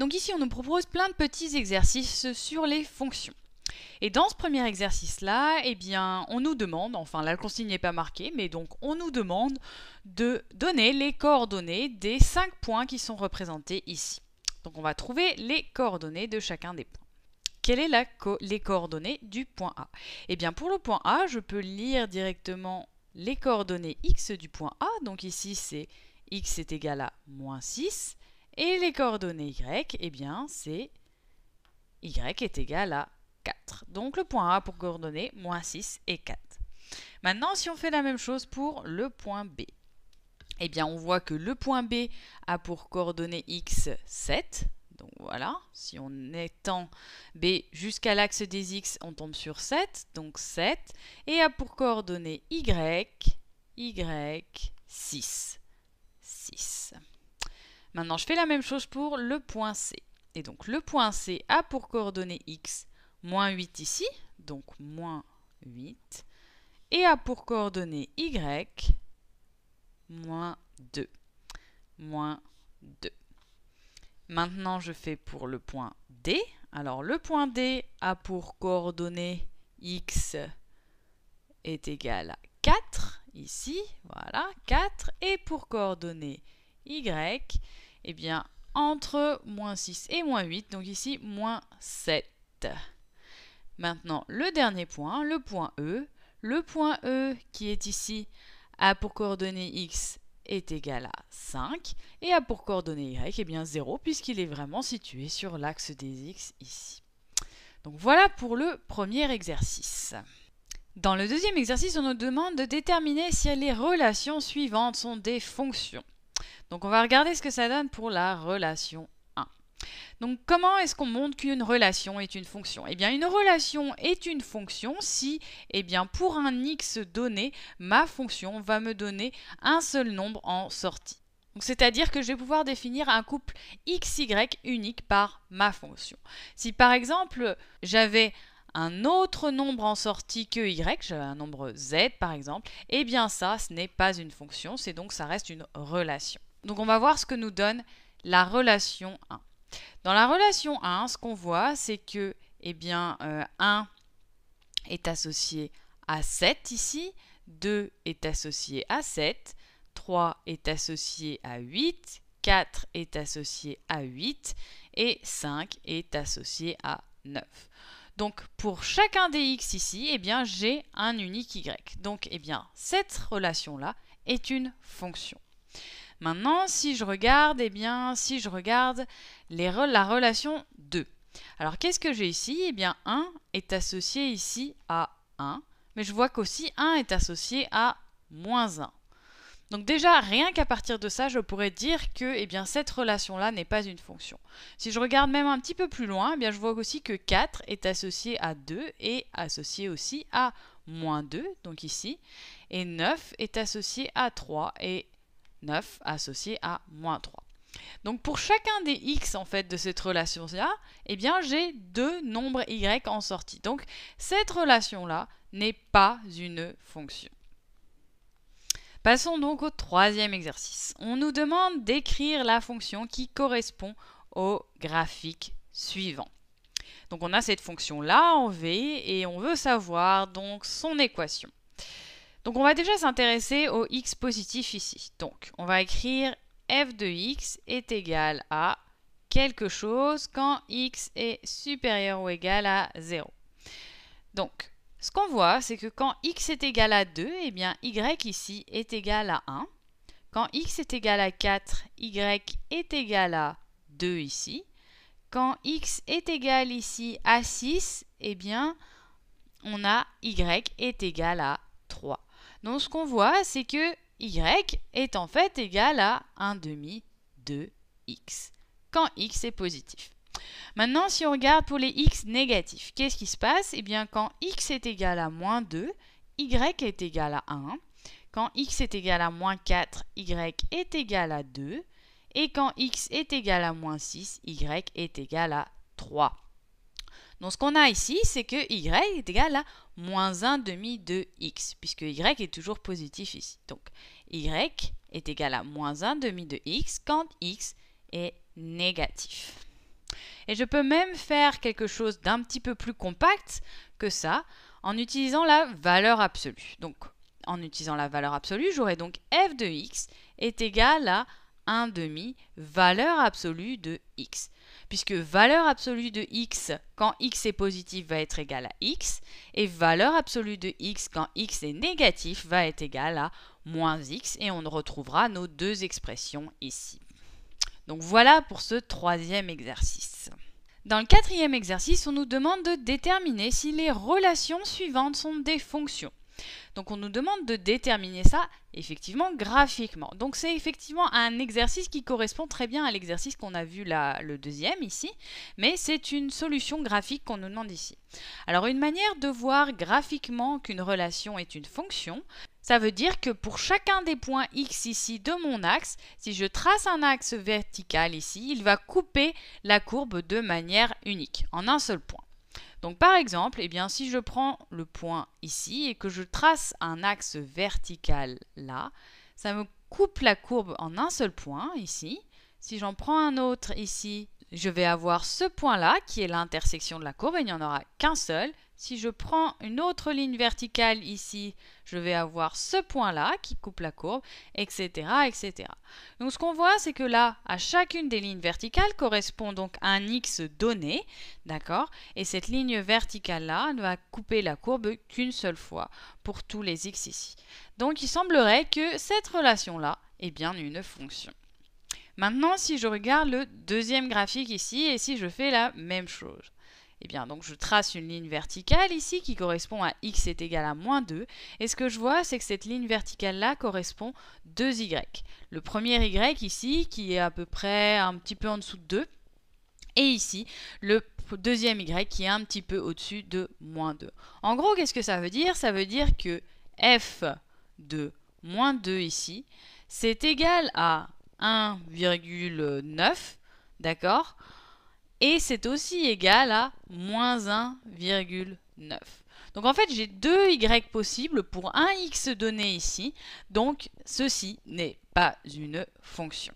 Donc ici, on nous propose plein de petits exercices sur les fonctions. Et dans ce premier exercice-là, eh bien, on nous demande, enfin la consigne n'est pas marquée, mais donc on nous demande de donner les coordonnées des 5 points qui sont représentés ici. Donc on va trouver les coordonnées de chacun des points. Quelles sont les coordonnées du point A Eh bien pour le point A, je peux lire directement les coordonnées x du point A, donc ici c'est x est égal à moins 6, et les coordonnées y, eh bien, c'est y est égal à 4. Donc le point A pour coordonnées, moins 6 et 4. Maintenant, si on fait la même chose pour le point B, eh bien, on voit que le point B a pour coordonnées x 7. Donc voilà, si on étend B jusqu'à l'axe des x, on tombe sur 7, donc 7. Et a pour coordonnées y, y, 6. Maintenant, je fais la même chose pour le point C. Et donc, le point C a pour coordonnée x moins 8 ici, donc moins 8, et a pour coordonnée y moins 2. Moins 2. Maintenant, je fais pour le point D. Alors, le point D a pour coordonnée x est égal à 4, ici, voilà, 4, et pour coordonnée y eh bien, entre moins 6 et moins 8, donc ici moins 7. Maintenant, le dernier point, le point E. Le point E qui est ici a pour coordonnée x est égal à 5 et a pour coordonnée y eh bien 0 puisqu'il est vraiment situé sur l'axe des x ici. Donc voilà pour le premier exercice. Dans le deuxième exercice, on nous demande de déterminer si les relations suivantes sont des fonctions. Donc on va regarder ce que ça donne pour la relation 1. Donc comment est-ce qu'on montre qu'une relation est une fonction Eh bien une relation est une fonction si, eh bien pour un x donné, ma fonction va me donner un seul nombre en sortie. C'est-à-dire que je vais pouvoir définir un couple xy unique par ma fonction. Si par exemple j'avais un autre nombre en sortie que y, j'avais un nombre z par exemple, eh bien ça ce n'est pas une fonction, c'est donc ça reste une relation. Donc on va voir ce que nous donne la relation 1. Dans la relation 1, ce qu'on voit, c'est que eh bien, 1 euh, est associé à 7 ici, 2 est associé à 7, 3 est associé à 8, 4 est associé à 8 et 5 est associé à 9. Donc pour chacun des x ici, eh bien j'ai un unique y. Donc eh bien cette relation là est une fonction. Maintenant, si je regarde, eh bien, si je regarde la relation 2. Alors, qu'est-ce que j'ai ici Eh bien, 1 est associé ici à 1, mais je vois qu'aussi 1 est associé à moins 1. Donc déjà, rien qu'à partir de ça, je pourrais dire que eh bien, cette relation-là n'est pas une fonction. Si je regarde même un petit peu plus loin, eh bien, je vois aussi que 4 est associé à 2 et associé aussi à moins 2, donc ici, et 9 est associé à 3 et 9 associé à moins 3. Donc pour chacun des x en fait de cette relation-là, eh bien j'ai deux nombres y en sortie. Donc cette relation-là n'est pas une fonction. Passons donc au troisième exercice. On nous demande d'écrire la fonction qui correspond au graphique suivant. Donc on a cette fonction là en V et on veut savoir donc son équation. Donc on va déjà s'intéresser au x positif ici. Donc on va écrire f de x est égal à quelque chose quand x est supérieur ou égal à 0. Donc ce qu'on voit, c'est que quand x est égal à 2, et eh bien y ici est égal à 1. Quand x est égal à 4, y est égal à 2 ici. Quand x est égal ici à 6, et eh bien on a y est égal à donc ce qu'on voit, c'est que y est en fait égal à 1 demi de x, quand x est positif. Maintenant, si on regarde pour les x négatifs, qu'est-ce qui se passe Eh bien, quand x est égal à moins 2, y est égal à 1. Quand x est égal à moins 4, y est égal à 2. Et quand x est égal à moins 6, y est égal à 3. Donc ce qu'on a ici, c'est que y est égal à moins 1 demi de x, puisque y est toujours positif ici. Donc y est égal à moins 1 demi de x quand x est négatif. Et je peux même faire quelque chose d'un petit peu plus compact que ça en utilisant la valeur absolue. Donc en utilisant la valeur absolue, j'aurai donc f de x est égal à 1 demi valeur absolue de x. Puisque valeur absolue de x quand x est positif va être égale à x, et valeur absolue de x quand x est négatif va être égale à moins x, et on retrouvera nos deux expressions ici. Donc voilà pour ce troisième exercice. Dans le quatrième exercice, on nous demande de déterminer si les relations suivantes sont des fonctions. Donc on nous demande de déterminer ça effectivement graphiquement. Donc c'est effectivement un exercice qui correspond très bien à l'exercice qu'on a vu le deuxième ici, mais c'est une solution graphique qu'on nous demande ici. Alors une manière de voir graphiquement qu'une relation est une fonction, ça veut dire que pour chacun des points x ici de mon axe, si je trace un axe vertical ici, il va couper la courbe de manière unique, en un seul point. Donc par exemple, eh bien, si je prends le point ici et que je trace un axe vertical là, ça me coupe la courbe en un seul point ici. Si j'en prends un autre ici, je vais avoir ce point là qui est l'intersection de la courbe et il n'y en aura qu'un seul si je prends une autre ligne verticale ici, je vais avoir ce point-là qui coupe la courbe, etc. etc. Donc ce qu'on voit, c'est que là, à chacune des lignes verticales correspond donc un x donné, d'accord Et cette ligne verticale-là ne va couper la courbe qu'une seule fois pour tous les x ici. Donc il semblerait que cette relation-là est bien une fonction. Maintenant, si je regarde le deuxième graphique ici, et si je fais la même chose. Eh bien, donc je trace une ligne verticale ici qui correspond à x est égal à moins 2. Et ce que je vois, c'est que cette ligne verticale-là correspond 2y. Le premier y ici, qui est à peu près un petit peu en dessous de 2. Et ici, le deuxième y qui est un petit peu au-dessus de moins 2. En gros, qu'est-ce que ça veut dire Ça veut dire que f de moins 2 ici, c'est égal à 1,9, d'accord et c'est aussi égal à moins 1,9. Donc en fait, j'ai deux y possibles pour un x donné ici. Donc ceci n'est pas une fonction.